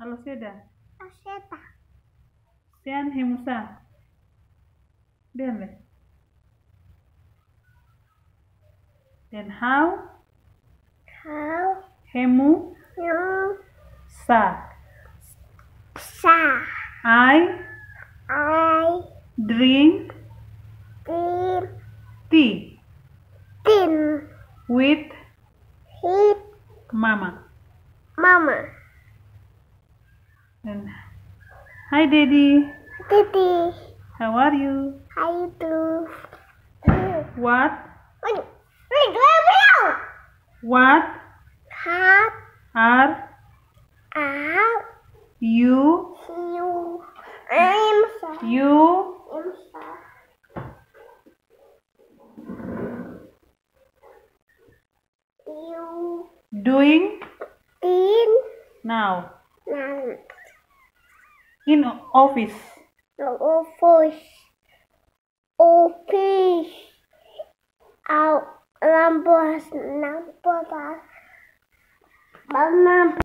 Halo Seda. Oh, Seda. Sian Hemusa. Dan le. Dan how? How? Hemu. Hemu. Sa. Sa. I. I. Drink. Drink. Tea. Tea. With. With. Mama. Mama. And hi, Daddy. Daddy. How are you? How you do? What? Wait, wait, wait, What? How are? Uh-huh. you? You. I'm sorry. You. I'm sorry. You. Doing? In. Now. Now. In office. office. Office. Our number, number, number.